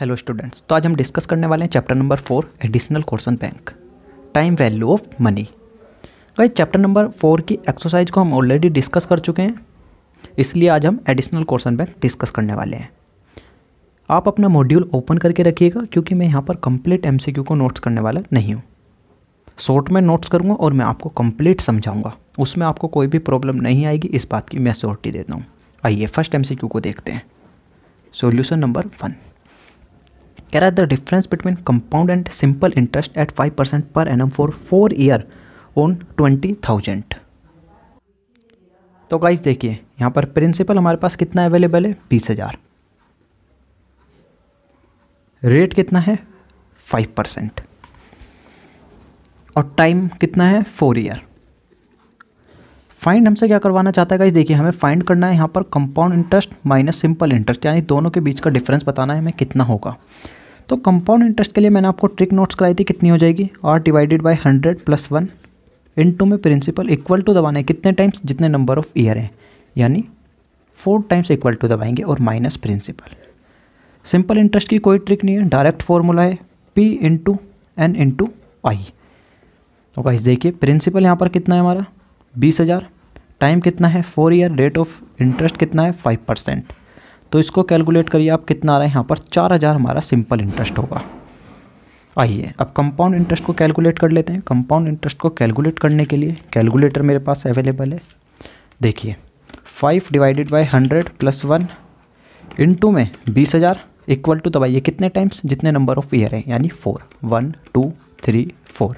hello students तो आज हम डिस्कस करने वाले हैं chapter number four additional question bank time value of money guys chapter number four की एक्सरसाइज को हम ऑलरेडी डिस्कस कर चुके हैं इसलिए आज हम एडिशनल क्वेश्चन बैंक डिस्कस करने वाले हैं आप अपना मॉड्यूल ओपन करके रखिएगा क्योंकि मैं यहाँ पर कम्प्लीट एम को नोट्स करने वाला नहीं हूँ शॉर्ट में नोट्स करूँगा और मैं आपको कम्प्लीट समझाऊँगा उसमें आपको कोई भी प्रॉब्लम नहीं आएगी इस बात की मैं श्योरिटी देता हूँ आइए फर्स्ट एम को देखते हैं सोल्यूशन नंबर वन कह रहा है the difference between compound and simple interest at five percent per annum for four year on twenty thousand तो गाइज देखिए यहाँ पर प्रिंसिपल हमारे पास कितना अवेलेबल है बीस हज़ार रेट कितना है फाइव परसेंट और टाइम कितना है फोर ईयर फाइंड हमसे क्या करवाना चाहता है गाइज देखिए हमें फाइंड करना है यहाँ पर compound interest minus simple interest यानी दोनों के बीच का डिफरेंस बताना है हमें कितना होगा तो कंपाउंड इंटरेस्ट के लिए मैंने आपको ट्रिक नोट्स कराई थी कितनी हो जाएगी R divided by hundred plus one into में प्रिंसिपल इक्वल टू दबाना है कितने टाइम्स जितने नंबर ऑफ ईयर हैं यानी फोर टाइम्स इक्वल टू दबाएंगे और माइनस प्रिंसिपल सिंपल इंटरेस्ट की कोई ट्रिक नहीं है डायरेक्ट फॉर्मूला है P into N to I तो गाइस देखिए प्रिंसिपल यहाँ पर कितना है हमारा बीस हज़ार टाइम कितना है four year rate of interest कितना है फाइव परसेंट तो इसको कैलकुलेट करिए आप कितना आ रहा है यहाँ पर चार हज़ार हमारा सिंपल इंटरेस्ट होगा आइए अब कंपाउंड इंटरेस्ट को कैलकुलेट कर लेते हैं कंपाउंड इंटरेस्ट को कैलकुलेट करने के लिए कैलकुलेटर मेरे पास अवेलेबल है देखिए five divided by hundred plus one into में बीस हज़ार इक्वल टू दबाइए कितने टाइम्स जितने नंबर ऑफ ईयर हैं यानी four one two three four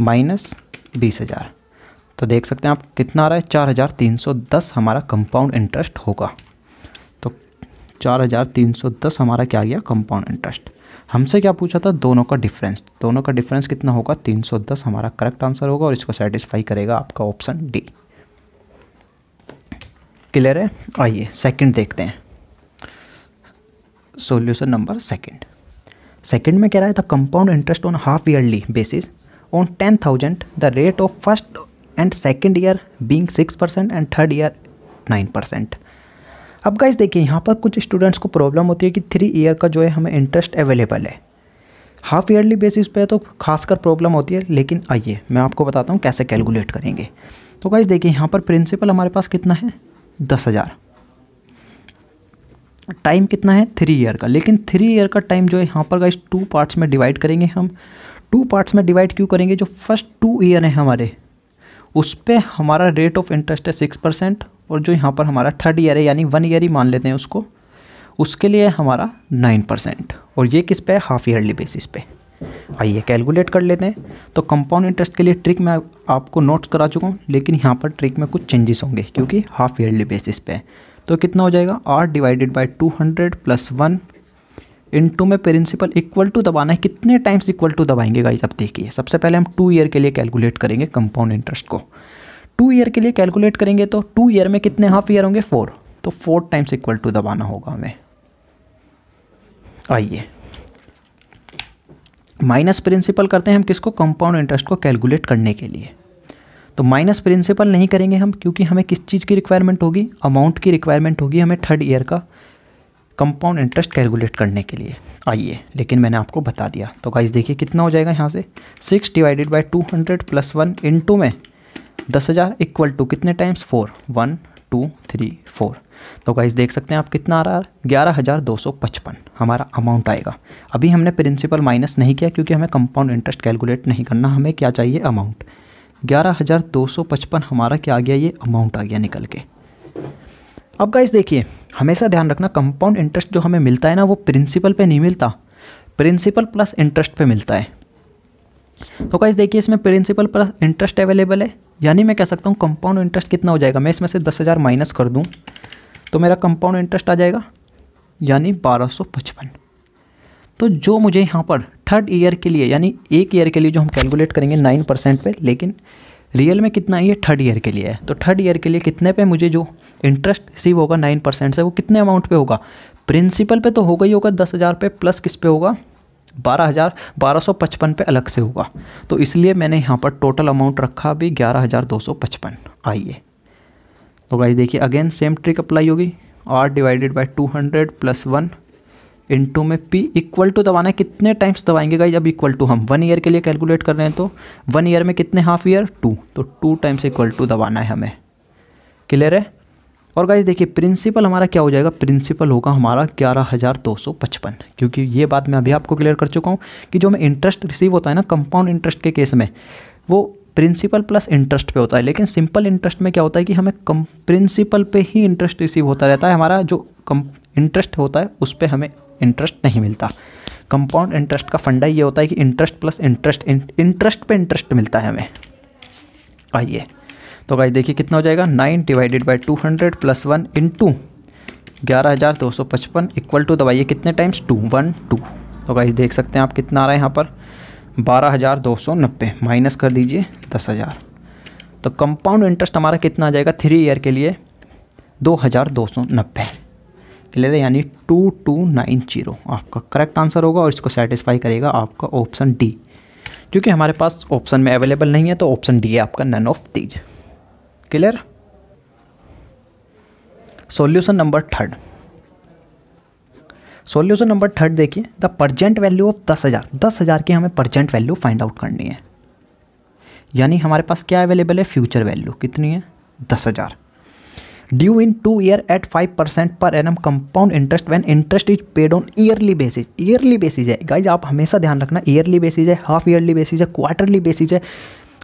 minus बीस हज़ार तो देख सकते हैं आप कितना आ रहा है चार हज़ार तीन सौ दस हमारा कंपाउंड इंटरेस्ट होगा चार हज़ार तीन सौ दस हमारा क्या आ गया कंपाउंड इंटरेस्ट हमसे क्या पूछा था दोनों का डिफरेंस दोनों का डिफरेंस कितना होगा तीन सौ दस हमारा करेक्ट आंसर होगा और इसको सेटिस्फाई करेगा आपका ऑप्शन डी क्लियर है आइए सेकंड देखते हैं सोल्यूशन नंबर सेकंड सेकंड में कह रहा है the compound interest on half yearly basis on ten thousand the rate of first and second year being six percent and third year nine percent अब guys देखिए यहाँ पर कुछ स्टूडेंट्स को प्रॉब्लम होती है कि थ्री ईयर का जो है हमें इंटरेस्ट अवेलेबल है हाफ ईयरली बेसिस पे तो खासकर प्रॉब्लम होती है लेकिन आइए मैं आपको बताता हूँ कैसे कैलकुलेट करेंगे तो गाइज देखिए यहाँ पर प्रिंसिपल हमारे पास कितना है दस हज़ार टाइम कितना है थ्री ईयर का लेकिन थ्री ईयर का टाइम जो है यहाँ पर गाइज टू पार्ट्स में डिवाइड करेंगे हम टू पार्ट्स में डिवाइड क्यों करेंगे जो फर्स्ट टू ईयर हैं हमारे उस पर हमारा रेट ऑफ इंटरेस्ट है सिक्स परसेंट और जो यहाँ पर हमारा थर्ड ईयर है यानी वन ईयर ही मान लेते हैं उसको उसके लिए हमारा नाइन परसेंट और ये किस पे है हाफ ईयरली बेसिस पे आइए कैलकुलेट कर लेते हैं तो कंपाउंड इंटरेस्ट के लिए ट्रिक मैं आपको नोट्स करा चुका हूँ लेकिन यहाँ पर ट्रिक में कुछ चेंजेस होंगे क्योंकि हाफ ईयरली बेसिस पे तो कितना हो जाएगा R divided by two hundred plus one into में प्रिंसिपल इक्वल टू दबाना है कितने टाइम्स इक्वल टू दबाएंगे गाइस अब देखिए सबसे पहले हम टू ईयर के लिए कैलकुलेट करेंगे कंपाउंड इंटरेस्ट को टू ईयर के लिए कैलकुलेट करेंगे तो टू ईयर में कितने हाफ ईयर होंगे फोर तो फोर टाइम्स इक्वल टू दबाना होगा हमें आइए माइनस प्रिंसिपल करते हैं हम किसको कंपाउंड इंटरेस्ट को कैलकुलेट करने के लिए तो माइनस प्रिंसिपल नहीं करेंगे हम क्योंकि हमें किस चीज़ की रिक्वायरमेंट होगी अमाउंट की रिक्वायरमेंट होगी हमें थर्ड ईयर का कंपाउंड इंटरेस्ट कैलकुलेट करने के लिए आइए लेकिन मैंने आपको बता दिया तो गाइज देखिए कितना हो जाएगा यहाँ से six divided by two hundred plus one into में दस हज़ार इक्वल टू कितने times four one two three four तो गाइज़ देख सकते हैं आप कितना आ रहा है ग्यारह हज़ार दो सौ पचपन हमारा अमाउंट आएगा अभी हमने प्रिंसिपल माइनस नहीं किया क्योंकि हमें कंपाउंड इंटरेस्ट कैलकुलेट नहीं करना हमें क्या चाहिए अमाउंट ग्यारह हज़ार दो सौ पचपन हमारा क्या आ गया ये अमाउंट आ गया निकल के अब गाइज़ देखिए हमेशा ध्यान रखना कंपाउंड इंटरेस्ट जो हमें मिलता है ना वो प्रिंसिपल पर नहीं मिलता प्रिंसिपल प्लस इंटरेस्ट पे मिलता है तो कैसे देखिए इसमें प्रिंसिपल प्लस इंटरेस्ट अवेलेबल है यानी मैं कह सकता हूँ कंपाउंड इंटरेस्ट कितना हो जाएगा मैं इसमें से दस हज़ार माइनस कर दूँ तो मेरा कंपाउंड इंटरेस्ट आ जाएगा यानी बारह सौ पचपन तो जो मुझे यहाँ पर थर्ड ईयर के लिए यानी एक ईयर के लिए जो हम कैलकुलेट करेंगे नाइन परसेंट पर लेकिन रियल में कितना ये थर्ड ईयर के लिए है तो थर्ड ईयर के लिए कितने पे मुझे जो इंटरेस्ट रिसीव होगा नाइन परसेंट से वो कितने अमाउंट पे होगा प्रिंसिपल पे तो होगा ही होगा दस हज़ार पे प्लस किस पे होगा बारह हज़ार बारह सौ पचपन पर अलग से हुआ तो इसलिए मैंने यहाँ पर टोटल अमाउंट रखा अभी ग्यारह हज़ार दो सौ पचपन आइए तो गाइज देखिए अगेन सेम ट्रिक अप्लाई होगी R divided by two hundred plus one into में पी इक्वल टू दबाना है कितने टाइम्स दबाएंगे गाइज अब इक्वल टू हम वन ईयर के लिए कैलकुलेट कर रहे हैं तो वन ईयर में कितने हाफ ईयर टू तो टू टाइम्स इक्वल टू दबाना है हमें क्लियर है और गाइज देखिए प्रिंसिपल हमारा क्या हो जाएगा प्रिंसिपल होगा हमारा ग्यारह हज़ार दो सौ पचपन क्योंकि ये बात मैं अभी आपको क्लियर कर चुका हूँ कि जो हमें इंटरेस्ट रिसीव होता है ना कंपाउंड इंटरेस्ट के केस में वो प्रिंसिपल प्लस इंटरेस्ट पे होता है लेकिन सिंपल इंटरेस्ट में क्या होता है कि हमें कम प्रिंसिपल पे ही इंटरेस्ट रिसीव होता रहता है हमारा जो कम इंटरेस्ट होता है उस पर हमें इंटरेस्ट नहीं मिलता कंपाउंड इंटरेस्ट का फंडा ये होता है कि इंटरेस्ट प्लस इंटरेस्ट इंटरेस्ट पर इंटरेस्ट मिलता है हमें आइए तो गाइज देखिए कितना हो जाएगा nine divided by two hundred plus one into ग्यारह हज़ार दो सौ पचपन इक्वल टू दबाइए कितने टाइम्स टू वन टू तो गाइज देख सकते हैं आप कितना आ रहा है यहाँ पर बारह हज़ार दो सौ नब्बे माइनस कर दीजिए दस हज़ार तो कंपाउंड इंटरेस्ट हमारा कितना आ जाएगा थ्री ईयर के लिए दो हज़ार दो सौ नब्बे क्लियर है यानी टू टू नाइन जीरो आपका करेक्ट आंसर होगा और इसको सेटिस्फाई करेगा आपका ऑप्शन डी क्योंकि हमारे पास ऑप्शन में अवेलेबल नहीं है तो ऑप्शन डी है आपका none of these clear solution number third solution number third देखिए द परजेंट वैल्यू ऑफ दस हज़ार दस हज़ार की हमें प्रजेंट वैल्यू फाइंड आउट करनी है यानी हमारे पास क्या अवेलेबल है फ्यूचर वैल्यू कितनी है दस हज़ार due in two year at five percent per annum compound interest when interest is paid on yearly basis yearly basis है गाइज आप हमेशा ध्यान रखना ईयरली बेसिस है हाफ ईयरली बेसिस है क्वार्टरली बेसिस है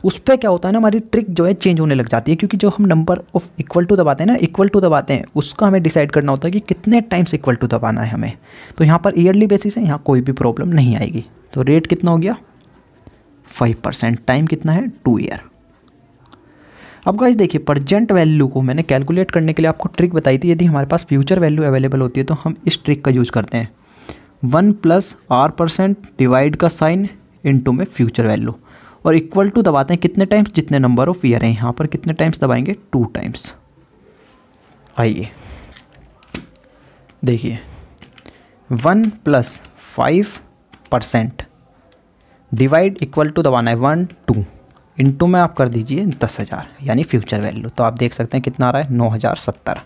उस पर क्या होता है ना हमारी ट्रिक जो है चेंज होने लग जाती है क्योंकि जो हम नंबर ऑफ इक्वल टू दबाते हैं ना इक्वल टू दबाते हैं उसका हमें डिसाइड करना होता है कि कितने टाइम्स इक्वल टू दबाना है हमें तो यहाँ पर ईयरली बेसिस है यहाँ कोई भी प्रॉब्लम नहीं आएगी तो रेट कितना हो गया फाइव परसेंट टाइम कितना है टू ईयर अब गाइस देखिए प्रजेंट वैल्यू को मैंने कैलकुलेट करने के लिए आपको ट्रिक बताई थी यदि हमारे पास फ्यूचर वैल्यू अवेलेबल होती है तो हम इस ट्रिक का यूज़ करते हैं one plus R percent divide का साइन इनटू में फ्यूचर वैल्यू और इक्वल टू दबाते हैं कितने टाइम्स जितने नंबर ऑफ ईयर हैं यहाँ पर कितने टाइम्स दबाएंगे टू टाइम्स आइए देखिए one plus five percent divide equal to दबाना है वन टू इंटू में आप कर दीजिए दस हज़ार यानी फ्यूचर वैल्यू तो आप देख सकते हैं कितना आ रहा है नौ हज़ार सत्तर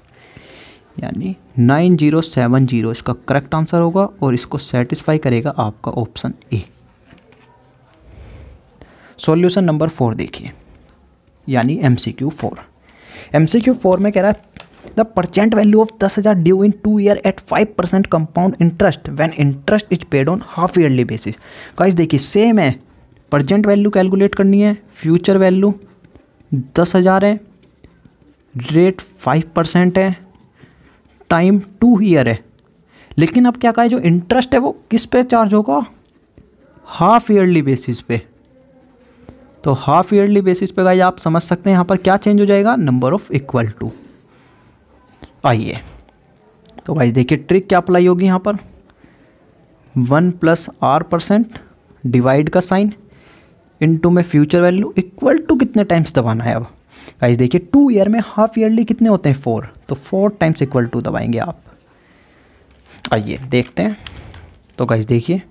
यानी नाइन जीरो सेवन जीरो इसका करेक्ट आंसर होगा और इसको सेटिस्फाई करेगा आपका option A solution number four देखिए यानी M C Q four M C Q four में कह रहा है द परसेंट वैल्यू ऑफ दस हज़ार due in two year at five percent compound interest when interest is paid on half yearly basis इस देखिए सेम है परजेंट वैल्यू कैलकुलेट करनी है फ्यूचर वैल्यू दस हज़ार है रेट फाइव परसेंट है टाइम टू ईयर है लेकिन अब क्या कहा जो इंटरेस्ट है वो किस पे चार्ज होगा हाफ ईयरली बेसिस पे तो हाफ ईयरली बेसिस पे गाइज आप समझ सकते हैं यहाँ पर क्या चेंज हो जाएगा नंबर ऑफ इक्वल टू आइए तो गाइज देखिए ट्रिक क्या अप्लाई होगी यहाँ पर one plus R percent divide का साइन इनटू में फ्यूचर वैल्यू इक्वल टू कितने टाइम्स दबाना है अब गाइज देखिए टू ईयर में हाफ ईयरली कितने होते हैं फोर तो फोर टाइम्स इक्वल टू दबाएंगे आप आइए देखते हैं तो गाइज देखिए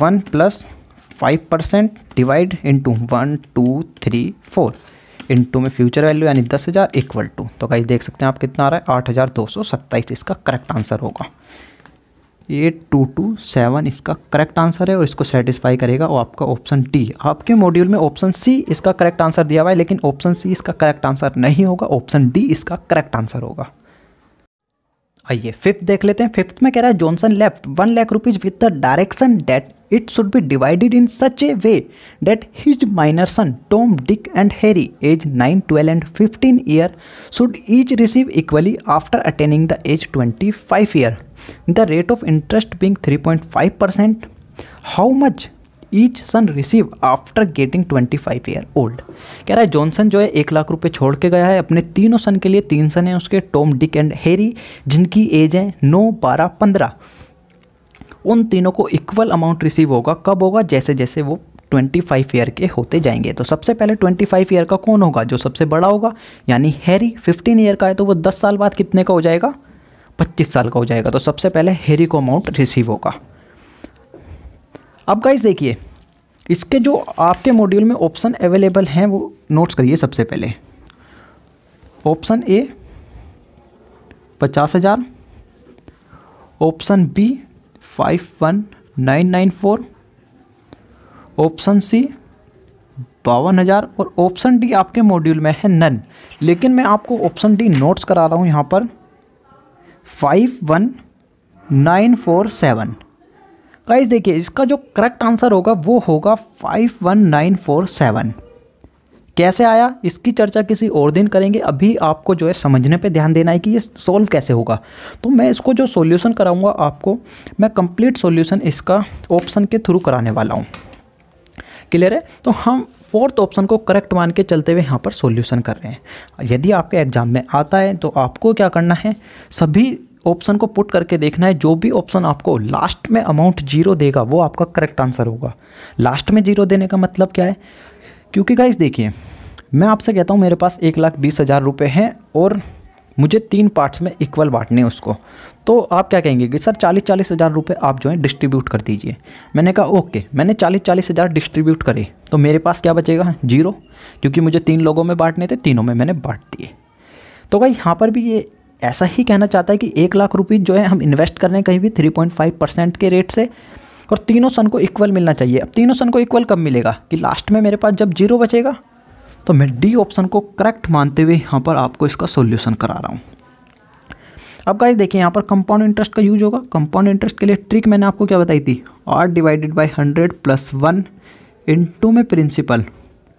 one plus five percent divide into one two three four into में फ्यूचर वैल्यू यानी दस हज़ार इक्वल टू तो गाइस देख सकते हैं आप कितना आ रहा है आठ हज़ार दो सौ सत्ताईस इसका करेक्ट आंसर होगा एट टू टू सेवन इसका करेक्ट आंसर है और इसको सेटिस्फाई करेगा वो आपका ऑप्शन डी आपके मॉड्यूल में ऑप्शन सी इसका करेक्ट आंसर दिया हुआ है लेकिन ऑप्शन सी इसका करेक्ट आंसर नहीं होगा ऑप्शन डी इसका करेक्ट आंसर होगा आइए फिफ्थ देख लेते हैं फिफ्थ में कह रहा है Johnson left one lakh rupees with the direction that it should be divided in such a way that his minor son Tom Dick and Harry age nine twelve and fifteen year should each receive equally after attaining the age twenty five year the rate of interest being three point five percent how much each son receive after getting twenty five year old कह रहा है Johnson जो है एक लाख रुपये छोड़ के गया है अपने तीनों सन के लिए तीन सन हैं उसके टोम डिक एंड हैरी जिनकी एज है नौ बारह पंद्रह उन तीनों को इक्वल अमाउंट रिसीव होगा कब होगा जैसे जैसे वो ट्वेंटी फाइव ईयर के होते जाएंगे तो सबसे पहले ट्वेंटी फाइव ईयर का कौन होगा जो सबसे बड़ा होगा यानी हैरी फिफ्टीन ईयर का है तो वो दस साल बाद कितने का हो जाएगा पच्चीस साल का हो जाएगा तो सबसे पहले हैरी को अमाउंट रिसीव होगा अब गाइज देखिए इसके जो आपके मॉड्यूल में ऑप्शन अवेलेबल हैं वो नोट्स करिए सबसे पहले ऑप्शन ए पचास हज़ार option B five one nine nine four option C बावन हज़ार और ऑप्शन डी आपके मॉड्यूल में है नन लेकिन मैं आपको ऑप्शन डी नोट्स करा रहा हूँ यहाँ पर five one nine four seven guys देखिए इसका जो करेक्ट आंसर होगा वो होगा five one nine four seven कैसे आया इसकी चर्चा किसी और दिन करेंगे अभी आपको जो है समझने पे ध्यान देना है कि ये सॉल्व कैसे होगा तो मैं इसको जो सॉल्यूशन कराऊंगा आपको मैं कंप्लीट सॉल्यूशन इसका ऑप्शन के थ्रू कराने वाला हूँ क्लियर है तो हम फोर्थ ऑप्शन को करेक्ट मान के चलते हुए यहाँ पर सोल्यूशन कर रहे हैं यदि आपके एग्ज़ाम में आता है तो आपको क्या करना है सभी ऑप्शन को पुट करके देखना है जो भी ऑप्शन आपको लास्ट में अमाउंट जीरो देगा वो आपका करेक्ट आंसर होगा लास्ट में जीरो देने का मतलब क्या है क्योंकि गाइस देखिए मैं आपसे कहता हूँ मेरे पास एक लाख बीस हज़ार रुपये हैं और मुझे तीन पार्ट्स में इक्वल बांटने हैं उसको तो आप क्या कहेंगे कि सर चालीस चालीस हज़ार रुपये आप जो है डिस्ट्रीब्यूट कर दीजिए मैंने कहा ओके मैंने चालीस चालीस हज़ार डिस्ट्रीब्यूट करे तो मेरे पास क्या बचेगा जीरो क्योंकि मुझे तीन लोगों में बांटने थे तीनों में मैंने बांट दिए तो भाई यहाँ पर भी ये ऐसा ही कहना चाहता है कि एक लाख रुपये जो है हम इन्वेस्ट कर रहे हैं कहीं भी थ्री पॉइंट फाइव परसेंट के रेट से और तीनों सन को इक्वल मिलना चाहिए अब तीनों सन को इक्वल कब मिलेगा कि लास्ट में मेरे पास जब जीरो बचेगा तो मैं डी ऑप्शन को करेक्ट मानते हुए यहाँ पर आपको इसका सोल्यूशन करा रहा हूँ अब गाइस देखिए यहाँ पर कंपाउंड इंटरेस्ट का यूज होगा कंपाउंड इंटरेस्ट के लिए ट्रिक मैंने आपको क्या बताई थी R divided by hundred plus one into में प्रिंसिपल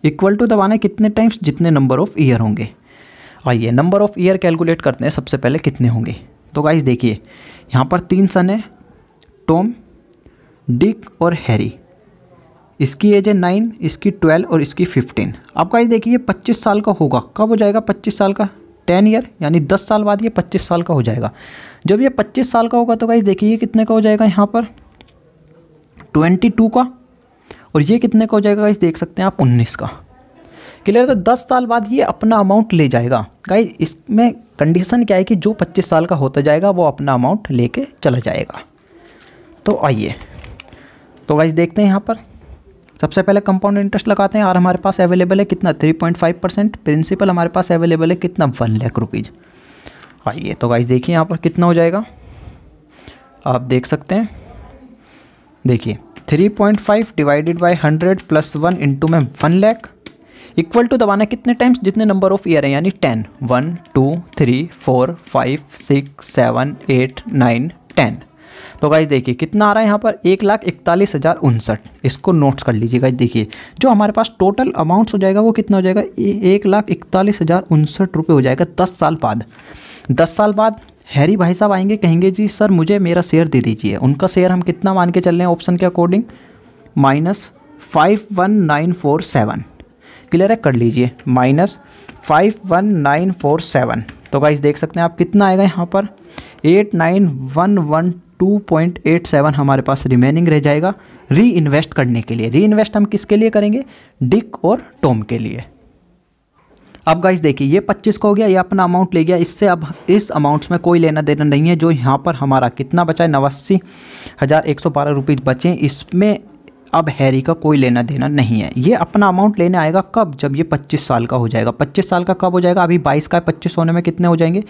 इक्वल टू दबाना कितने टाइम्स जितने नंबर ऑफ ईयर होंगे आइए नंबर ऑफ ईयर कैलकुलेट करते हैं सबसे पहले कितने होंगे तो गाइस देखिए यहाँ पर तीन सन है टोम डिक और हैरी इसकी एज है नाइन इसकी ट्वेल्व और इसकी फिफ्टीन आपका ये देखिए पच्चीस साल का होगा कब हो जाएगा पच्चीस साल का टेन ईयर यानी दस साल बाद ये पच्चीस साल का हो जाएगा जब ये पच्चीस साल का होगा तो गाइज देखिए कितने का हो जाएगा यहाँ पर ट्वेंटी टू का और ये कितने का हो जाएगा गाइज देख सकते हैं आप उन्नीस का क्लियर तो दस साल बाद ये अपना अमाउंट ले जाएगा गाइज इसमें कंडीशन क्या है कि जो पच्चीस साल का होता जाएगा वो अपना अमाउंट लेके चला जाएगा तो आइए तो वाइज देखते हैं यहाँ पर सबसे पहले कंपाउंड इंटरेस्ट लगाते हैं और हमारे पास अवेलेबल है कितना three point five percent principal हमारे पास अवेलेबल है कितना वन लाख रुपीज़ आइए तो वाइज देखिए यहाँ पर कितना हो जाएगा आप देख सकते हैं देखिए three point five divided by hundred plus one into में वन लैख इक्वल टू दबाना कितने टाइम्स जितने नंबर ऑफ ईयर हैं यानी ten one two three four five six seven eight nine ten तो गाइज देखिए कितना आ रहा है यहाँ पर एक लाख इकतालीस हज़ार उनसठ इसको नोट्स कर लीजिए गाइज देखिए जो हमारे पास टोटल अमाउंट्स हो जाएगा वो कितना हो जाएगा एक लाख इकतालीस हज़ार उनसठ रुपये हो जाएगा दस साल बाद दस साल बाद हैरी भाई साहब आएंगे कहेंगे जी सर मुझे मेरा शेयर दे दीजिए उनका शेयर हम कितना मान के चल रहे हैं ऑप्शन के according minus five one nine four seven clear है कर लीजिए minus five one nine four seven तो गाइज देख सकते हैं आप कितना आएगा यहाँ पर एट नाइन वन वन 2.87 हमारे पास रिमेनिंग रह जाएगा री इन्वेस्ट करने के लिए री इन्वेस्ट हम किसके लिए करेंगे डिक और टोम के लिए अब गाइस देखिए ये 25 का हो गया ये अपना अमाउंट ले गया इससे अब इस अमाउंट्स में कोई लेना देना नहीं है जो यहाँ पर हमारा कितना बचा है नवासी हज़ार एक सौ बारह बचे इसमें अब हैरी का कोई लेना देना नहीं है ये अपना अमाउंट लेने आएगा कब जब ये 25 साल का हो जाएगा 25 साल का कब हो जाएगा अभी 22 का है 25 होने में कितने हो जाएंगे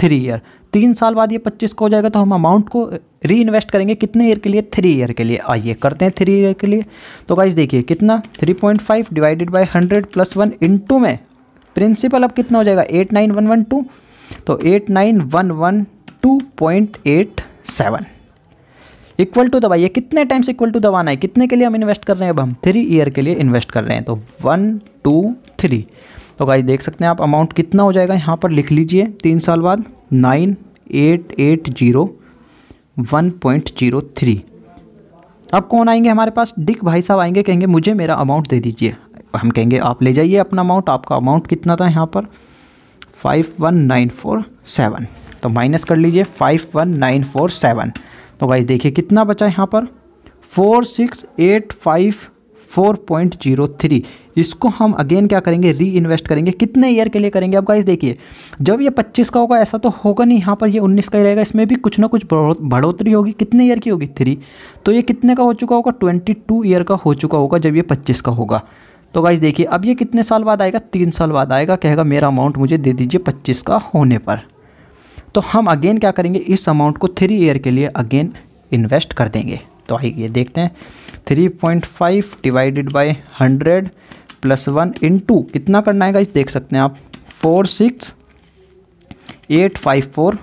थ्री ईयर तीन साल बाद ये पच्चीस को हो जाएगा तो हम अमाउंट को री इन्वेस्ट करेंगे कितने ईयर के लिए थ्री ईयर के लिए आइए करते हैं थ्री ईयर के लिए तो गाइज देखिए कितना three point five divided by hundred plus one into में प्रिंसिपल अब कितना हो जाएगा eight nine one one two तो eight nine one one two point eight seven equal to दबाइए कितने टाइम्स इक्वल टू दबाना है कितने के लिए हम इन्वेस्ट कर रहे हैं अब हम थ्री ईयर के लिए इन्वेस्ट कर रहे हैं तो वन टू थ्री तो गाइज देख सकते हैं आप अमाउंट कितना हो जाएगा यहाँ पर लिख लीजिए तीन साल बाद nine eight eight zero one point zero three अब कौन आएंगे हमारे पास डिक भाई साहब आएंगे कहेंगे मुझे मेरा अमाउंट दे दीजिए हम कहेंगे आप ले जाइए अपना अमाउंट आपका अमाउंट कितना था यहाँ पर five one nine four seven तो माइनस कर लीजिए five one nine four seven तो गाइज देखिए कितना बचा यहाँ पर फोर सिक्स एट फाइव 4.03 इसको हम अगेन क्या करेंगे री इन्वेस्ट करेंगे कितने ईयर के लिए करेंगे अब गाइस देखिए जब ये 25 का होगा ऐसा तो होगा नहीं यहाँ पर ये 19 का ही रहेगा इसमें भी कुछ ना कुछ बढ़ोतरी होगी कितने ईयर की होगी थ्री तो ये कितने का हो चुका होगा 22 ईयर का हो चुका होगा जब ये 25 का होगा तो गाइज देखिए अब ये कितने साल बाद आएगा तीन साल बाद आएगा कहेगा मेरा अमाउंट मुझे दे दीजिए पच्चीस का होने पर तो हम अगेन क्या करेंगे इस अमाउंट को थ्री ईयर के लिए अगेन इन्वेस्ट कर देंगे तो आइए देखते हैं three point five divided by hundred plus one into कितना करना है गाइस देख सकते हैं आप four six eight five four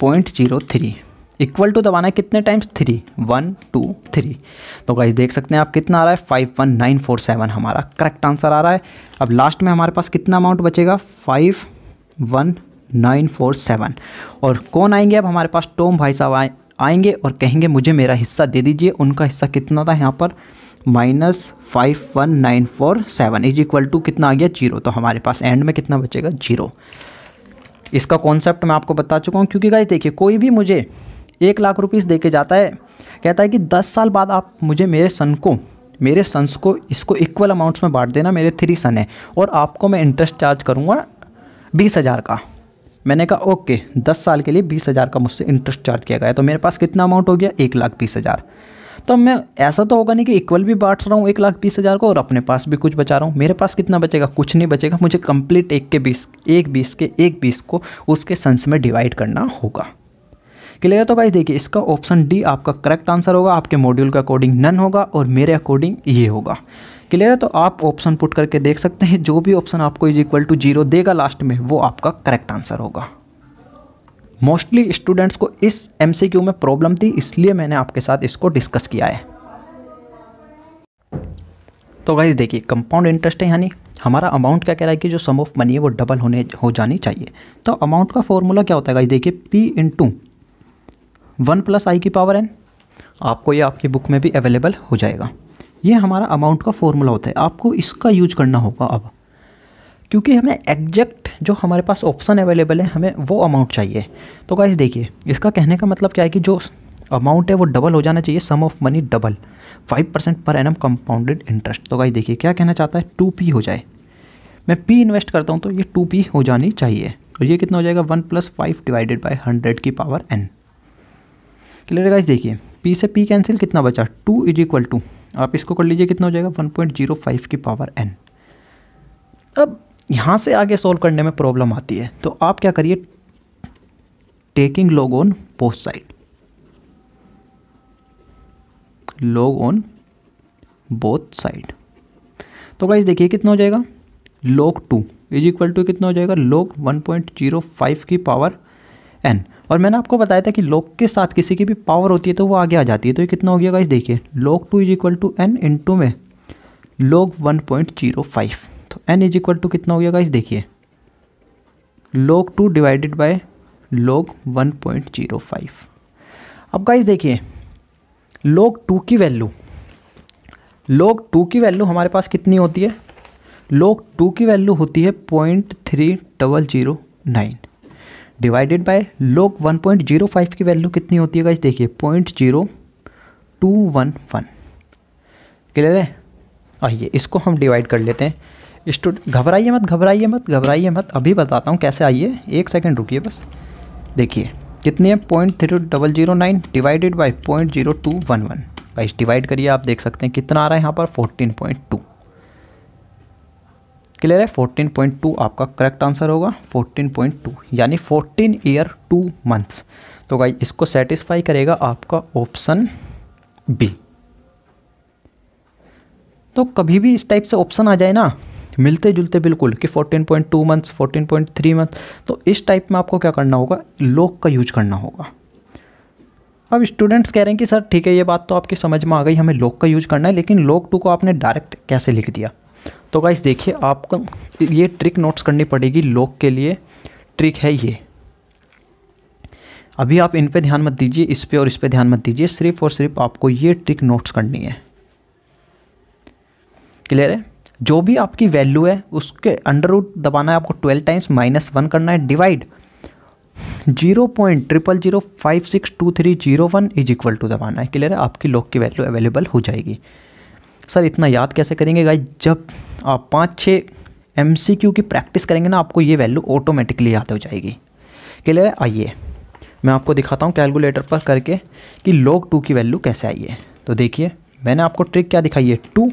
point zero three equal to दबाना है कितने times three one two three तो गाइस देख सकते हैं आप कितना आ रहा है five one nine four seven हमारा करेक्ट आंसर आ रहा है अब लास्ट में हमारे पास कितना अमाउंट बचेगा five one nine four seven और कौन आएंगे अब हमारे पास टोम भाई साहब आए आएंगे और कहेंगे मुझे मेरा हिस्सा दे दीजिए उनका हिस्सा कितना था यहाँ पर minus five one nine four seven is equal to कितना आ गया जीरो तो हमारे पास एंड में कितना बचेगा जीरो इसका कॉन्सेप्ट मैं आपको बता चुका हूँ क्योंकि गाइज देखिए कोई भी मुझे एक लाख रुपीस दे के जाता है कहता है कि दस साल बाद आप मुझे मेरे सन को मेरे सन्स को इसको इक्वल अमाउंट्स में बांट देना मेरे थ्री सन है और आपको मैं इंटरेस्ट चार्ज करूँगा बीस हज़ार का मैंने कहा ओके दस साल के लिए बीस हज़ार का मुझसे इंटरेस्ट चार्ज किया गया तो मेरे पास कितना अमाउंट हो गया एक लाख बीस हज़ार तो मैं ऐसा तो होगा नहीं कि इक्वल भी बांट रहा हूँ एक लाख बीस हज़ार को और अपने पास भी कुछ बचा रहा हूँ मेरे पास कितना बचेगा कुछ नहीं बचेगा मुझे कंप्लीट एक के बीस एक बीस के एक बीस को उसके सेंस में डिवाइड करना होगा क्लियर तो गाइस देखिए इसका ऑप्शन डी आपका करेक्ट आंसर होगा आपके मॉड्यूल का अकॉर्डिंग नन होगा और मेरे अकॉर्डिंग ये होगा क्लियर है तो आप ऑप्शन पुट करके देख सकते हैं जो भी ऑप्शन आपको इज इक्वल टू जीरो देगा लास्ट में वो आपका करेक्ट आंसर होगा मोस्टली स्टूडेंट्स को इस एम में प्रॉब्लम थी इसलिए मैंने आपके साथ इसको डिस्कस किया है तो गाइज देखिए कंपाउंड इंटरेस्ट है यानी हमारा अमाउंट क्या कह रहा है कि जो सम ऑफ मनी है वो डबल होने हो जानी चाहिए तो अमाउंट का फॉर्मूला क्या होता है गाइज देखिए P into one plus I की पावर एन आपको ये आपकी बुक में भी अवेलेबल हो जाएगा ये हमारा अमाउंट का फॉर्मूला होता है आपको इसका यूज करना होगा अब क्योंकि हमें एग्जैक्ट जो हमारे पास ऑप्शन अवेलेबल है हमें वो अमाउंट चाहिए तो गाइस देखिए इसका कहने का मतलब क्या है कि जो अमाउंट है वो डबल हो जाना चाहिए sum of money double five percent per annum compounded interest तो गाइस देखिए क्या कहना चाहता है टू पी हो जाए मैं पी इन्वेस्ट करता हूँ तो ये टू पी हो जानी चाहिए और ये कितना हो जाएगा one plus five divided by hundred की पावर एन क्लियर गाइज देखिए पी से पी कैंसिल कितना बचा टू इज इक्वल टू आप इसको कर लीजिए कितना हो जाएगा वन पॉइंट जीरो फाइव की पावर एन अब यहाँ से आगे सॉल्व करने में प्रॉब्लम आती है तो आप क्या करिए taking log on both side log on both side तो गाइज देखिए कितना हो जाएगा log two is equal to कितना हो जाएगा log one point zero five की पावर एन और मैंने आपको बताया था कि लोक के साथ किसी की भी पावर होती है तो वो आगे आ जाती है तो ये कितना हो गया गाइस देखिए log two is equal to N into में log one point zero five तो एन इज इक्वल टू कितना हो गया गाइस देखिए log two divided by log one point zero five अब गाइस देखिए लॉग टू की वैल्यू लॉग टू की वैल्यू हमारे पास कितनी होती है लॉग टू की वैल्यू होती है point three double zero nine divided by log 1.05 की वैल्यू कितनी होती है गाइज देखिए point zero two one one clear है आइए इसको हम डिवाइड कर लेते हैं स्टूडेंट घबराइए मत घबराइए मत घबराइए मत अभी बताता हूँ कैसे आइए एक सेकेंड रुकिए बस देखिए कितनी है point three double zero nine divided by point zero two one one guys divide करिए आप देख सकते हैं कितना आ रहा है यहाँ पर फोर्टीन पॉइंट टू क्लियर है 14.2 आपका करेक्ट आंसर होगा 14.2 यानी 14 ईयर टू मंथ्स तो गाई इसको सेटिस्फाई करेगा आपका ऑप्शन बी तो कभी भी इस टाइप से ऑप्शन आ जाए ना मिलते जुलते बिल्कुल कि 14.2 मंथ्स 14.3 मंथ तो इस टाइप में आपको क्या करना होगा लोक का यूज करना होगा अब स्टूडेंट्स कह रहे हैं कि सर ठीक है ये बात तो आपकी समझ में आ गई हमें लोक का यूज करना है लेकिन लोक टू को आपने डायरेक्ट कैसे लिख दिया तो गाइस देखिए आपको ये ट्रिक नोट्स करनी पड़ेगी लोक के लिए ट्रिक है ये अभी आप इन पे ध्यान मत दीजिए इस पे और इस पे ध्यान मत दीजिए सिर्फ और सिर्फ आपको ये ट्रिक नोट्स करनी है क्लियर है जो भी आपकी वैल्यू है उसके अंडर रूट दबाना है आपको ट्वेल्व टाइम्स माइनस वन करना है divide zero point triple zero five six two three zero one is equal to दबाना है क्लियर है आपकी लॉक की वैल्यू अवेलेबल हो जाएगी सर इतना याद कैसे करेंगे गाइज जब आप पाँच छः एम की प्रैक्टिस करेंगे ना आपको ये वैल्यू ऑटोमेटिकली याद हो जाएगी क्लियर है आइए मैं आपको दिखाता हूँ कैलकुलेटर पर करके कि लॉग टू की वैल्यू कैसे आई है तो देखिए मैंने आपको ट्रिक क्या दिखाई है टू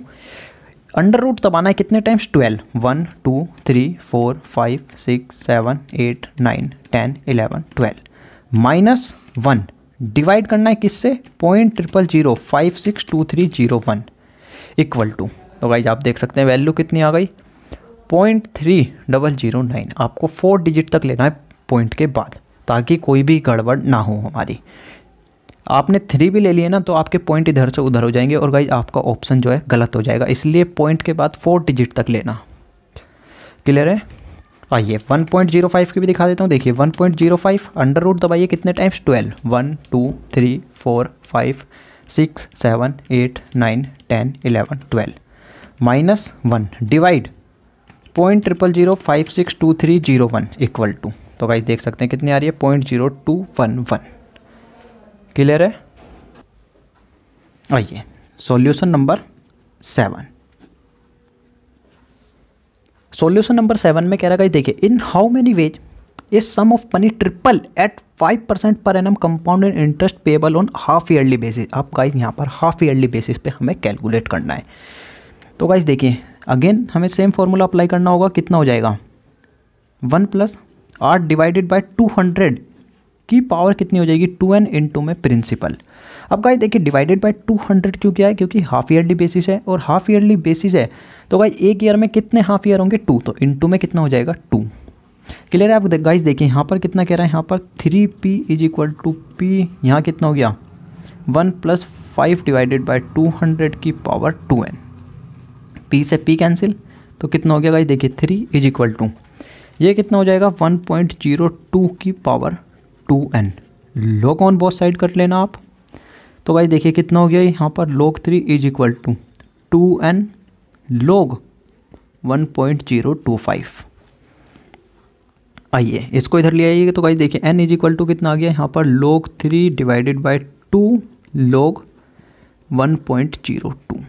अंडर रूट तब आना है कितने times twelve one two three four five six seven eight nine ten eleven twelve minus one divide करना है किससे point triple zero five six two three zero one equal to तो guys आप देख सकते हैं वैल्यू कितनी आ गई point three double zero nine आपको फोर डिजिट तक लेना है पॉइंट के बाद ताकि कोई भी गड़बड़ ना हो हमारी आपने थ्री भी ले लिए ना तो आपके पॉइंट इधर से उधर हो जाएंगे और गाइज आपका ऑप्शन जो है गलत हो जाएगा इसलिए पॉइंट के बाद फोर डिजिट तक लेना क्लियर है आइए 1.05 की भी दिखा देता हूँ देखिए 1.05 अंडर रूट दबाइए कितने times 12 1 2 3 4 5 6 7 8 9 ten eleven twelve minus one divide point triple zero five six two three zero one equal to तो गाइज देख सकते हैं कितनी आ रही है point zero two one one clear है आइए solution number seven solution number seven में कह रहा गाइज देखिए in how many ways a sum of money triple at five percent per annum compound interest payable on half yearly basis आप guys यहाँ पर half yearly basis पे हमें calculate करना है तो गाइज देखिए अगेन हमें सेम फॉर्मूला अप्लाई करना होगा कितना हो जाएगा one plus R divided by two hundred की पावर कितनी हो जाएगी टू एन इन टू में प्रिंसिपल अब गाइज देखिए डिवाइडेड बाई टू हंड्रेड क्यों क्या है क्योंकि हाफ ईयरली बेसिस है और हाफ ईयरली बेसिस है तो गाइज एक ईयर में कितने हाफ ईयर होंगे टू तो इन टू में कितना हो जाएगा टू क्लियर है आप गाइस देखिए यहाँ पर कितना कह रहा है यहाँ पर three P is equal to P यहाँ कितना हो गया one plus five divided by two hundred की पावर टू एन पी से पी कैंसिल तो कितना हो गया गाइस देखिए थ्री इज इक्वल टू ये कितना हो जाएगा वन पॉइंट जीरो टू की power two N log on both side कर लेना आप तो गाइस देखिए कितना हो गया यहाँ पर log three is equal to two N log one point zero two five आइए इसको इधर ले आइएगा तो गाइज देखिए एन इज इक्वल टू कितना आ गया यहाँ पर log three divided by two log one point zero two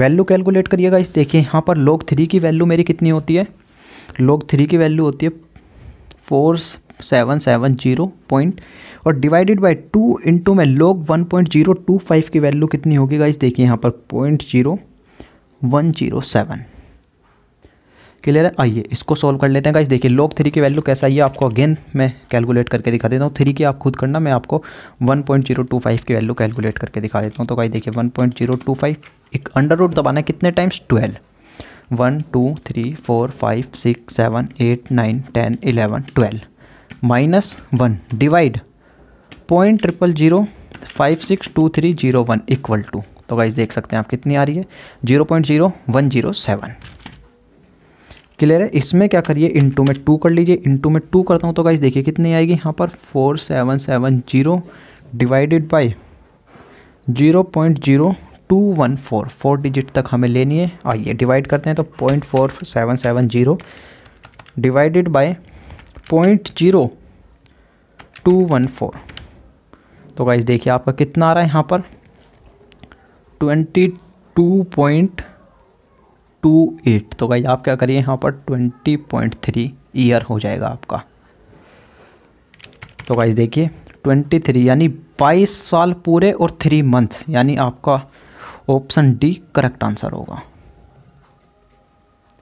value calculate करिएगा इस देखिए यहाँ पर लोग थ्री की वैल्यू मेरी कितनी होती है लोग थ्री की वैल्यू होती है four seven seven zero point और divided by two into log one point zero two five की वैल्यू कितनी होगी गाइस देखिए यहाँ पर point zero one zero seven clear है आइए इसको सॉल्व कर लेते हैं गाइस देखिए लॉग थ्री की वैल्यू कैसा आई है आपको अगेन मैं कैलकुलेट करके दिखा देता हूँ थ्री की आप खुद करना मैं आपको one point zero two five की वैल्यू कैलकुलेट करके दिखा देता हूँ तो गाइस देखिए one point zero two five एक अंडर रूट दबाना है कितने times twelve one two three four five six seven eight nine ten eleven twelve minus one divide point triple zero five six two three zero one equal to तो guys देख सकते हैं आप कितनी आ रही है zero point zero one zero seven clear है इसमें क्या करिए इंटू में टू कर लीजिए इंटू में टू करता हूँ तो गाइज देखिए कितनी आएगी यहाँ पर four seven seven zero divided by zero point zero two one four four digit तक हमें लेनी है आइए डिवाइड करते हैं तो point four seven seven zero divided by point zero two one four तो गाइज देखिए आपका कितना आ रहा है यहाँ पर twenty two point two eight तो भाई आप क्या करिए यहाँ पर ट्वेंटी पॉइंट थ्री ईयर हो जाएगा आपका तो गाइज देखिए ट्वेंटी थ्री यानी बाईस साल पूरे और थ्री मंथ्स यानी आपका option D correct answer clear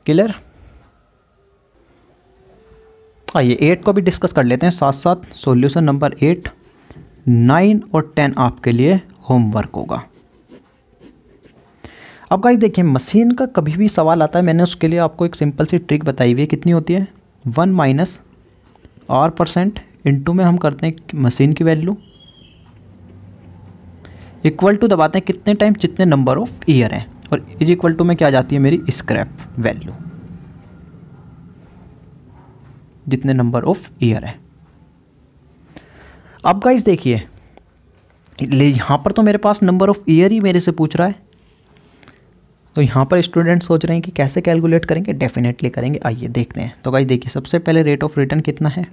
क्लियर आइए एट को भी डिस्कस कर लेते हैं साथ साथ सॉल्यूशन नंबर एट नाइन और टेन आपके लिए होमवर्क होगा अब गाइस देखिए मशीन का कभी भी सवाल आता है मैंने उसके लिए आपको एक सिंपल सी ट्रिक बताई हुई है कितनी होती है one minus R percent into हम करते हैं मशीन की वैल्यू इक्वल टू दबाते हैं कितने टाइम जितने नंबर ऑफ ईयर हैं और इज इक्वल टू में क्या जाती है मेरी स्क्रैप वैल्यू जितने नंबर ऑफ ईयर है अब गाइस देखिए यहाँ पर तो मेरे पास नंबर ऑफ ईयर ही मेरे से पूछ रहा है तो यहाँ पर स्टूडेंट सोच रहे हैं कि कैसे कैलकुलेट करेंगे डेफिनेटली करेंगे आइए देखते हैं तो गाइज देखिए सबसे पहले रेट ऑफ रिटर्न कितना है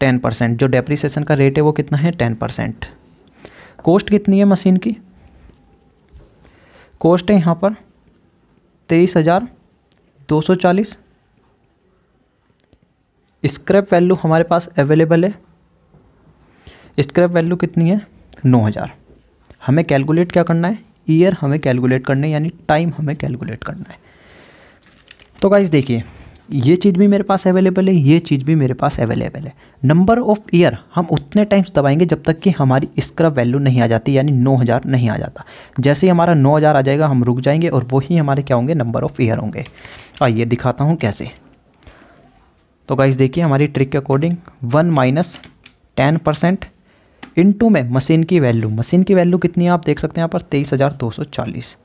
टेन परसेंट जो डेप्रीसीसन का रेट है वो कितना है टेन परसेंट कॉस्ट कितनी है मशीन की कॉस्ट है यहाँ पर तेईस हज़ार दो सौ चालीस स्क्रैप वैल्यू हमारे पास अवेलेबल है स्क्रैप वैल्यू कितनी है नौ हज़ार हमें कैलकुलेट क्या करना है ईयर हमें कैलकुलेट करना है यानी टाइम हमें कैलकुलेट करना है तो गाइज देखिए ये चीज़ भी मेरे पास अवेलेबल है ये चीज़ भी मेरे पास अवेलेबल है नंबर ऑफ ईयर हम उतने टाइम्स दबाएंगे जब तक कि हमारी स्क्रब वैल्यू नहीं आ जाती यानी 9000 नहीं आ जाता जैसे ही हमारा 9000 आ जाएगा हम रुक जाएंगे और वही हमारे क्या होंगे नंबर ऑफ़ ईयर होंगे आइए दिखाता हूँ कैसे तो गाइज़ देखिए हमारी ट्रिक के according one minus ten percent into में मशीन की वैल्यू मशीन की वैल्यू कितनी है आप देख सकते हैं यहाँ पर तेईस हज़ार दो सौ चालीस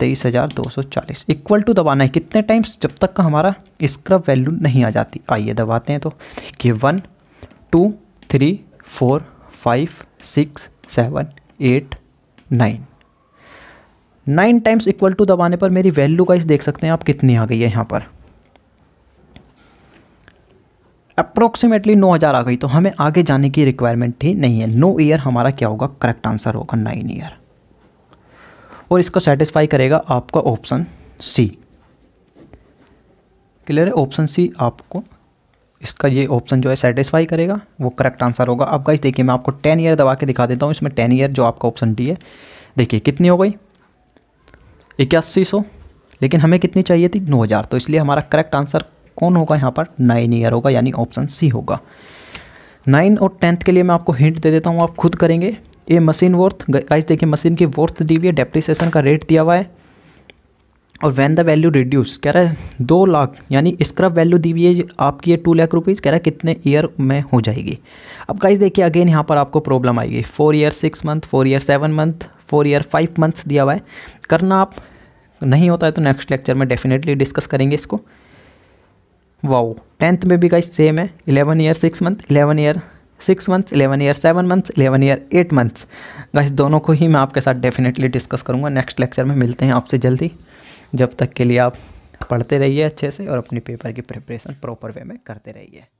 तेईस हज़ार दो सौ चालीस इक्वल टू दबाना है कितने टाइम्स जब तक का हमारा स्क्रब वैल्यू नहीं आ जाती आइए दबाते हैं तो ये one two three four five six seven eight nine nine times equal to दबाने पर मेरी वैल्यू का देख सकते हैं आप कितनी आ गई है यहाँ पर अप्रोक्सीमेटली नौ हज़ार आ गई तो हमें आगे जाने की रिक्वायरमेंट ही नहीं है नो ईयर हमारा क्या होगा करेक्ट आंसर होगा नाइन ईयर और इसको सेटिस्फाई करेगा आपका ऑप्शन सी क्लियर है ऑप्शन सी आपको इसका ये ऑप्शन जो है सेटिस्फाई करेगा वो करेक्ट आंसर होगा अब गाइस देखिए मैं आपको टेन ईयर दबा के दिखा देता हूँ इसमें टेन ईयर जो आपका ऑप्शन डी है देखिए कितनी हो गई इक्यासी सौ लेकिन हमें कितनी चाहिए थी नौ हज़ार तो इसलिए हमारा करेक्ट आंसर कौन होगा यहाँ पर नाइन ईयर होगा यानी ऑप्शन सी होगा नाइन और टेंथ के लिए मैं आपको हिंट दे देता हूँ आप खुद करेंगे ये मशीन वर्थ गाइस देखिए मशीन की वर्थ दी हुई है डेप्रिसिएशन का रेट दिया हुआ है और वैन द वैल्यू रिड्यूस कह रहा है दो लाख यानी स्क्रब वैल्यू दी हुई है आपकी ये टू लाख रुपीज़ कह रहा है कितने ईयर में हो जाएगी अब गाइस देखिए अगेन यहाँ पर आपको प्रॉब्लम आएगी four year six month four year seven month four year five months दिया हुआ है करना आप नहीं होता है तो नेक्स्ट लेक्चर में डेफिनेटली डिस्कस करेंगे इसको वाओ टेंथ में भी गाइस सेम है eleven year six month eleven year six months eleven year seven months eleven year eight months guys दोनों को ही मैं आपके साथ डेफिनेटली डिस्कस करूँगा नेक्स्ट लेक्चर में मिलते हैं आपसे जल्दी जब तक के लिए आप पढ़ते रहिए अच्छे से और अपने पेपर की प्रिपरेशन प्रॉपर वे में करते रहिए